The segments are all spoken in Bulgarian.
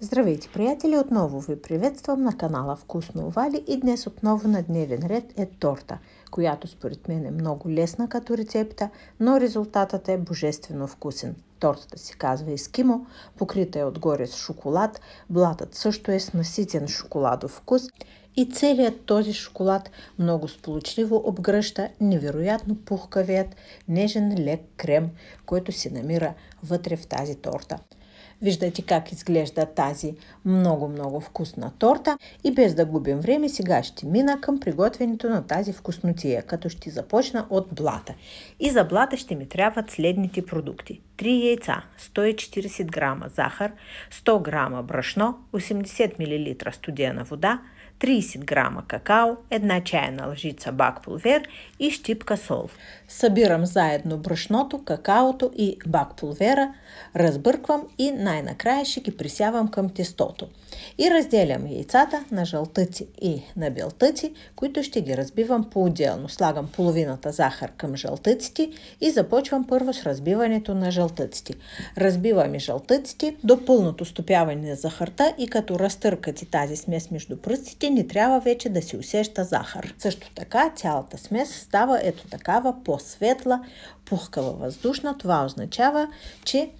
Здравейте, приятели! Отново ви приветствам на канала Вкусно Вали и днес отново на дневен ред е торта, която според мен е много лесна като рецепта, но резултатът е божествено вкусен. Тортата се казва ескимо, покрита е отгоре с шоколад, блатът също е с наситен шоколадов вкус и целият този шоколад много сполучливо обгръща невероятно пухкавият, нежен лек крем, който се намира вътре в тази торта. Виждате как изглежда тази много-много вкусна торта и без да губим време сега ще мина към приготвянето на тази вкуснотия, като ще започна от блата. И за блата ще ми трябват следните продукти. 3 яйца, 140 грама захар, 100 грама брашно, 80 мл студена вода, 30 грама какао, една чайна лъжица бакпулвер и щипка сол. Събирам заедно брашното, какаото и бакпулвера, разбърквам и най-накрая ще ги присявам към тестото. И разделям яйцата на жълтъци и на белтъци, които ще ги разбивам по-отделно. Слагам половината захар към жълтъците и започвам първо с разбиването на жълтъците. Разбивам и жълтъците до пълното стопяване на захарта и като разтъркате тази смес между пръстите, почти не трябва вече да се усеща захар. Също така цялата смес става ето такава по-светла, пухкава въздушна. Това означава, че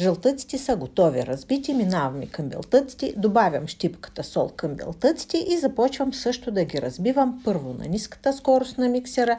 Жълтъците са готови, разбити, минаваме към белтъците, добавям щипката сол към белтъците и започвам също да ги разбивам първо на ниската скорост на миксера,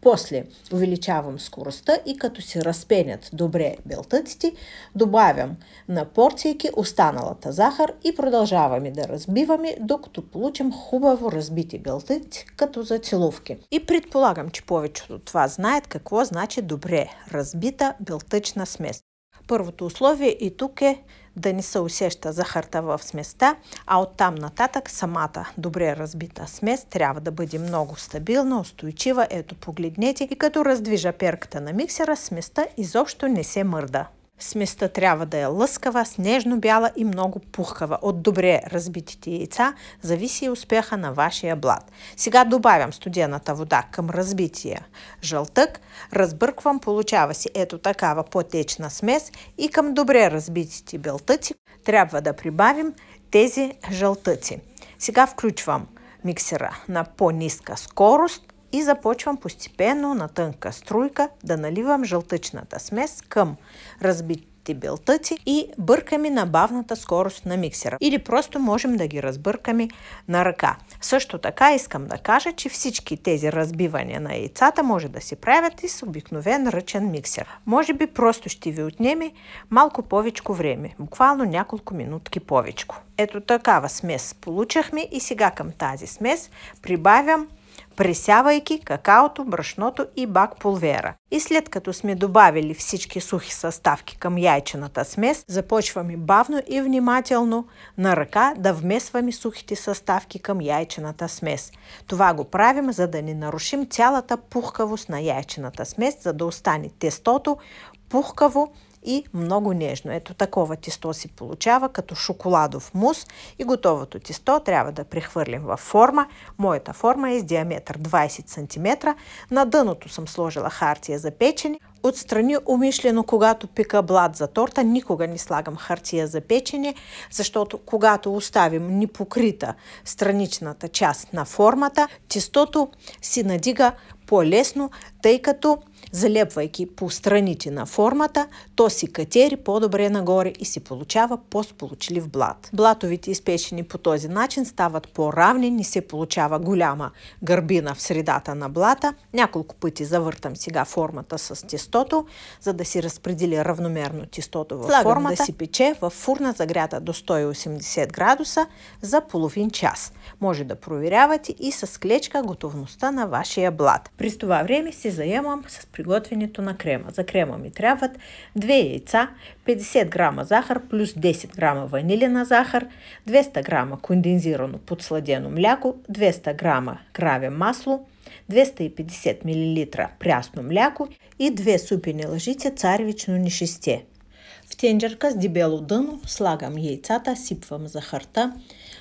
после увеличавам скоростта и като си разпенят добре белтъците, добавям на порцийки останалата захар и продължаваме да разбиваме, докато получим хубаво разбити белтъци като зацелувки. И предполагам, че повечето от това знаят какво значи добре разбита белтъчна смес. Първото условие и тук е да не се усеща захарта в сместа, а оттам нататък самата добре разбита смес трябва да бъде много стабилна, устойчива. Ето погледнете и като раздвижа перката на миксера, сместа изобщо не се мърда. Сместа трябва да е лъскава, снежно бяла и много пухкава. От добре разбитите яйца зависи успеха на вашия блат. Сега добавям студената вода към разбития жълтък, разбърквам, получава си ето такава потечна смес и към добре разбитите белтъци трябва да прибавим тези жълтъци. Сега включвам миксера на по-ниска скорост и започвам постепенно на тънка струйка да наливам жълтъчната смес към разбитите белтъци и бъркаме на бавната скорост на миксера. Или просто можем да ги разбъркаме на ръка. Също така искам да кажа, че всички тези разбивания на яйцата може да се правят и с обикновен ръчен миксер. Може би просто ще ви отнеме малко повече време, буквално няколко минутки повече. Ето такава смес получихме и сега към тази смес прибавям пресявайки какаото, брашното и бак пулвера. И след като сме добавили всички сухи съставки към яйчената смес, започваме бавно и внимателно на ръка да вмесваме сухите съставки към яйчената смес. Това го правим, за да не нарушим цялата пухкавост на яйчената смес, за да остане тестото пухкаво и много нежно. Ето такова тесто си получава като шоколадов мус и готовото тесто трябва да прехвърлим във форма. Моята форма е с диаметър 20 см. На дъното съм сложила хартия за печени. Отстрани умишлено, когато пика блат за торта, никога не слагам хартия за печене, защото когато оставим непокрита страничната част на формата, тестото си надига по-лесно, тъй като Залепвайки по страните на формата, то си катери по-добре нагоре и си получава по-сполучлив блат. Блатовите изпечени по този начин стават по-равни, не се получава голяма гърбина в средата на блата. Няколко пъти завъртам сега формата с тестото, за да си разпредели равномерно тестото в Слагам формата. да си пече в фурна загрята до 180 градуса за половин час. Може да проверявате и с клечка готовността на вашия блат. През това време се заемам с приготвянето на крема. За крема ми трябват 2 яйца, 50 грама захар плюс 10 грама ванилина захар, 200 грама кондензирано подсладено мляко, 200 грама краве масло, 250 мл прясно мляко и 2 супени лъжици царевично нишесте. В тенджерка с дебело дъно слагам яйцата, сипвам захарта,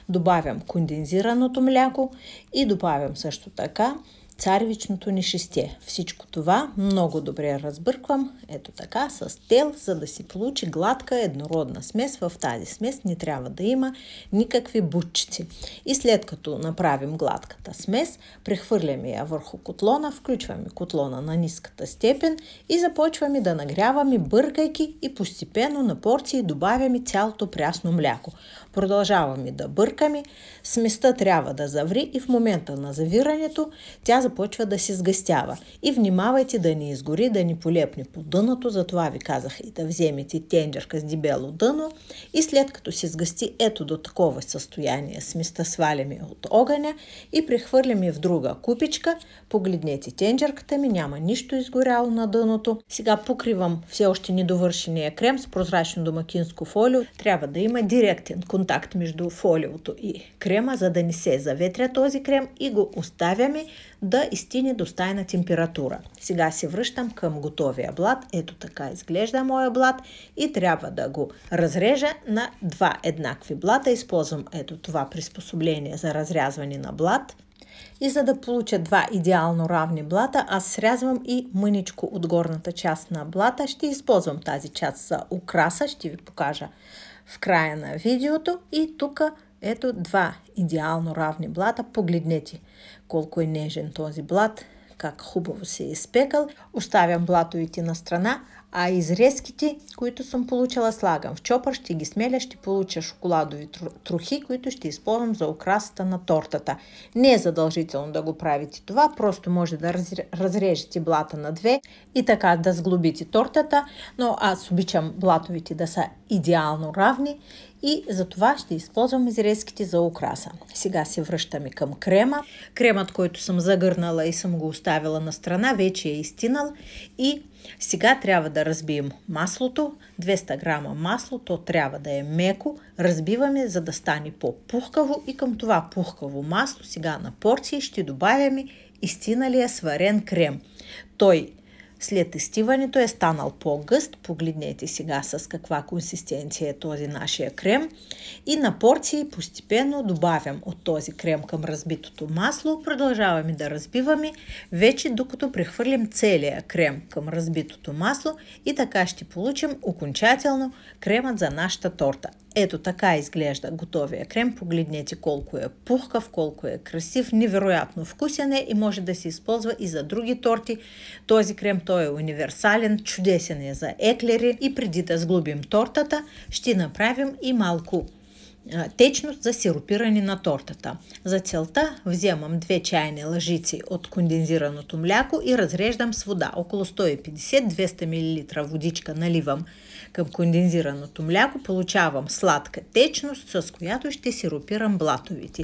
добавям кондензираното мляко и добавям също така царевичното ни шесте. Всичко това много добре разбърквам, ето така, с тел, за да си получи гладка еднородна смес. В тази смес не трябва да има никакви бутчици. И след като направим гладката смес, прехвърляме я върху котлона, включваме котлона на ниската степен и започваме да нагряваме, бъркайки и постепенно на порции добавяме цялото прясно мляко. Продължаваме да бъркаме, сместа трябва да заври и в момента на завирането тя започва да се сгъстява. И внимавайте да ни изгори, да ни полепне по дъното, затова ви казах и да вземете тенджерка с дебело дъно и след като се сгъсти ето до такова състояние, сместа сваляме от огъня и прехвърляме в друга купичка. Погледнете тенджерката ми, няма нищо изгоряло на дъното. Сега покривам все още недовършения крем с прозрачно домакинско фолио. Трябва да има директен контакт между фолиото и крема, за да не се заветря този крем и го оставяме да изтине до стайна температура. Сега се връщам към готовия блат. Ето така изглежда моя блат и трябва да го разрежа на два еднакви блата. Използвам ето това приспособление за разрязване на блат. И за да получа два идеално равни блата, аз срязвам и мъничко от горната част на блата. Ще използвам тази част за украса, ще ви покажа в края на видеото. И тук ето два идеално равни блата. Погледнете колко е нежен този блат, как хубаво се е изпекал. Оставям блатовите на страна, а изрезките, които съм получила, слагам в чопър, ще ги смеля, ще получа шоколадови трохи, които ще използвам за украсата на тортата. Не е задължително да го правите това, просто може да разрежете блата на две и така да сглобите тортата, но аз обичам блатовите да са идеално равни и за това ще използвам изрезките за украса. Сега се връщаме към крема. Кремът, който съм загърнала и съм го оставила на страна, вече е изтинал и сега трябва да разбием маслото. 200 грама масло, то трябва да е меко. Разбиваме, за да стане по-пухкаво и към това пухкаво масло сега на порции ще добавяме изтиналия сварен крем. Той след изтиването е станал по-гъст, погледнете сега с каква консистенция е този нашия крем и на порции постепенно добавям от този крем към разбитото масло, продължаваме да разбиваме вече докато прехвърлим целия крем към разбитото масло и така ще получим окончателно кремът за нашата торта. Ето така изглежда готовия крем. Погледнете колко е пухкав, колко е красив, невероятно вкусен е и може да се използва и за други торти. Този крем той е универсален, чудесен е за еклери и преди да сглобим тортата ще направим и малко течност за сиропиране на тортата. За целта вземам 2 чайни лъжици от кондензираното мляко и разреждам с вода. Около 150-200 мл водичка наливам към кондензираното мляко получавам сладка течност, с която ще сиропирам блатовите.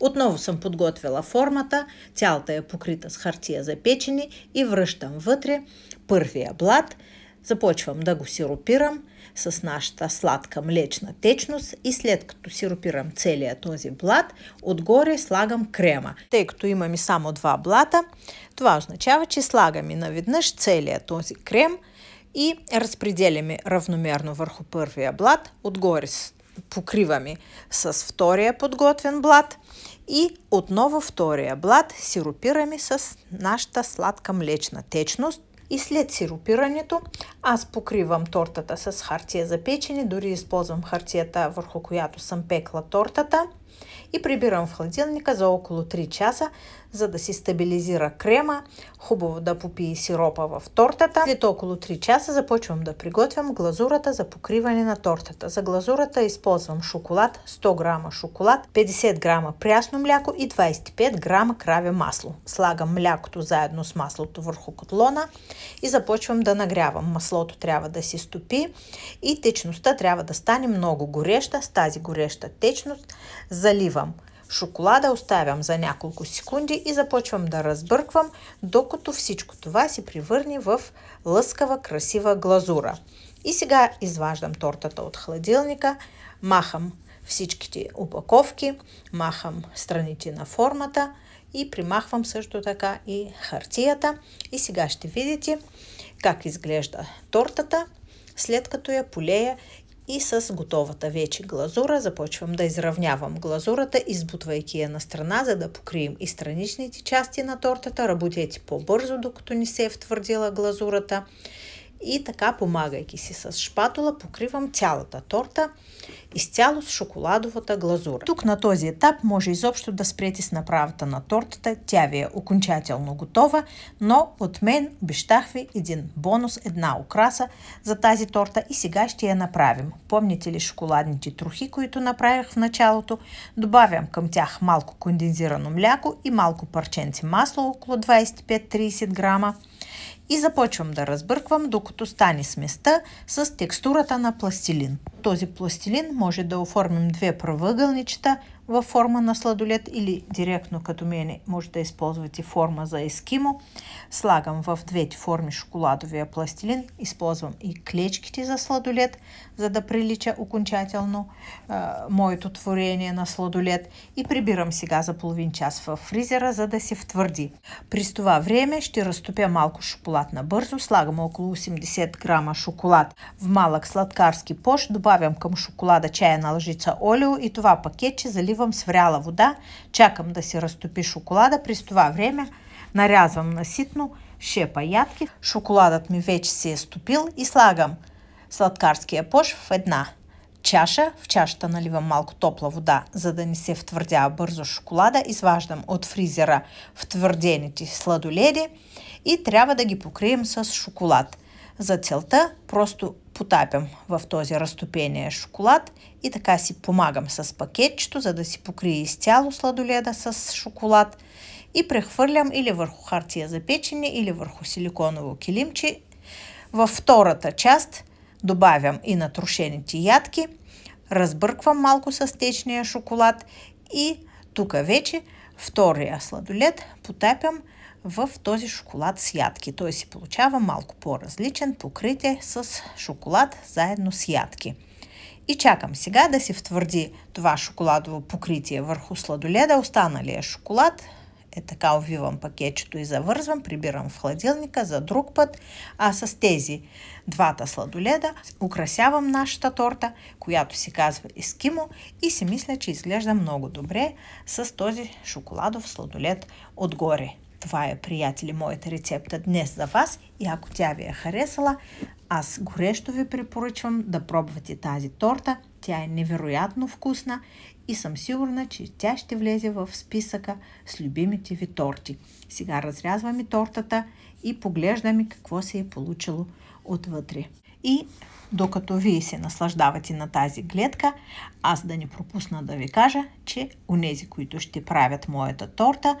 Отново съм подготвила формата, цялата е покрита с хартия за печени и връщам вътре първия блат. Започвам да го сиропирам с нашата сладка млечна течност и след като сиропирам целият този блат, отгоре слагам крема. Тъй като имаме само два блата, това означава, че слагаме наведнъж целият този крем – и разпределяме равномерно върху първия блат. Отгоре покриваме с втория подготвен блат и отново втория блат сиропираме с нашата сладка млечна течност и след сиропирането аз покривам тортата с хартия за печене, дори използвам хартията върху която съм пекла тортата и прибирам в хладилника за около 3 часа, за да си стабилизира крема, хубаво да попие сиропа в тортата. След около 3 часа започвам да приготвям глазурата за покриване на тортата. За глазурата използвам шоколад, 100 грама шоколад, 50 грама прясно мляко и 25 грама краве масло. Слагам млякото заедно с маслото върху котлона и започвам да нагрявам масло маслото трябва да си стопи и течността трябва да стане много гореща. С тази гореща течност заливам шоколада, оставям за няколко секунди и започвам да разбърквам, докато всичко това се превърне в лъскава, красива глазура. И сега изваждам тортата от хладилника, махам всичките упаковки, махам страните на формата и примахвам също така и хартията. И сега ще видите как изглежда тортата, след като я полея и с готовата вече глазура започвам да изравнявам глазурата, избутвайки я на страна, за да покрием и страничните части на тортата. Работете по-бързо, докато не се е втвърдила глазурата и така, помагайки си с шпатула, покривам цялата торта изцяло с шоколадовата глазура. Тук на този етап може изобщо да спрете с направата на тортата, тя ви е окончателно готова, но от мен обещах ви един бонус, една украса за тази торта и сега ще я направим. Помните ли шоколадните трохи, които направих в началото? Добавям към тях малко кондензирано мляко и малко парченци масло, около 25-30 грама и започвам да разбърквам, докато стане сместа с текстурата на пластилин. Този пластилин може да оформим две правъгълничета във форма на сладолет или директно като мене може да използвате форма за ескимо. Слагам в двете форми шоколадовия пластилин. Използвам и клечките за сладолет, за да прилича окончателно а, моето творение на сладолет. И прибирам сега за половин час в фризера, за да се втвърди. През това време ще разтопя малко шоколад на бързо. Слагам около 80 грама шоколад в малък сладкарски пош. Добавям към шоколада чайна лъжица олио и това пакетче заливам наливам свряла вода, чакам да се разтопи шоколада. През това време нарязвам на ситно шепа ядки. Шоколадът ми вече се е стопил и слагам сладкарския пош в една чаша. В чашата наливам малко топла вода, за да не се втвърдява бързо шоколада. Изваждам от фризера втвърдените сладоледи и трябва да ги покрием с шоколад. За целта просто потапям в този разтопения шоколад и така си помагам с пакетчето, за да си покрия изцяло сладоледа с шоколад и прехвърлям или върху хартия за печене, или върху силиконово килимче. Във втората част добавям и натрошените ядки, разбърквам малко с течния шоколад и тук вече втория сладолед потапям – в този шоколад с ядки. Той си получава малко по-различен, покритие с шоколад заедно с ядки. И чакам сега да си втвърди това шоколадово покритие върху сладоледа, останалия шоколад. Е така увивам пакетчето и завързвам, прибирам в хладилника за друг път, а с тези двата сладоледа украсявам нашата торта, която се казва Ескимо и си мисля, че изглежда много добре с този шоколадов сладолед отгоре. Това е, приятели, моята рецепта днес за вас и ако тя ви е харесала, аз горещо ви препоръчвам да пробвате тази торта. Тя е невероятно вкусна и съм сигурна, че тя ще влезе в списъка с любимите ви торти. Сега разрязваме тортата и поглеждаме какво се е получило отвътре. И докато вие се наслаждавате на тази гледка, аз да не пропусна да ви кажа, че у нези, които ще правят моята торта,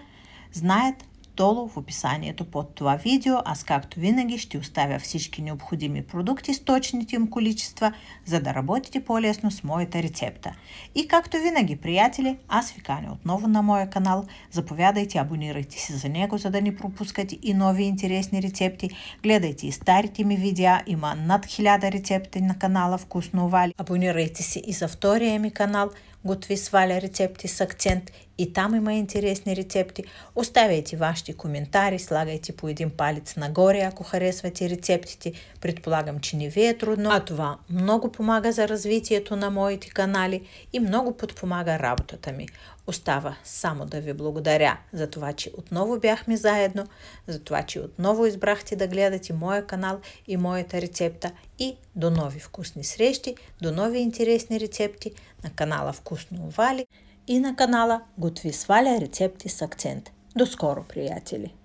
знаят долу в описанні до під това видео, а як то винаги, ще оставя всички необходими продукти с точните им количества, за да работите по-лесно с моята рецепта. И както винаги, приятели, аз ви каня отново на моя канал. Заповядайте, абонирайте се за него, за да не пропускате и нови интересни рецепти. Гледайте и старите ми видеа, има над 1000 рецепти на канала Вкусно Овали. Абонирайте се и за втория ми канал – готви сваля рецепти с акцент и там има интересни рецепти. Оставяйте вашите коментари, слагайте по един палец нагоре, ако харесвате рецептите. Предполагам, че не ви е трудно, а това много помага за развитието на моите канали и много подпомага работата ми. Остава само да ви благодаря за това, че отново бяхме заедно, за това, че отново избрахте да гледате моя канал и моята рецепта и до нови вкусни срещи, до нови интересни рецепти на канала Вкусно Вали и на канала Готви сваля рецепти с акцент. До скоро, приятели!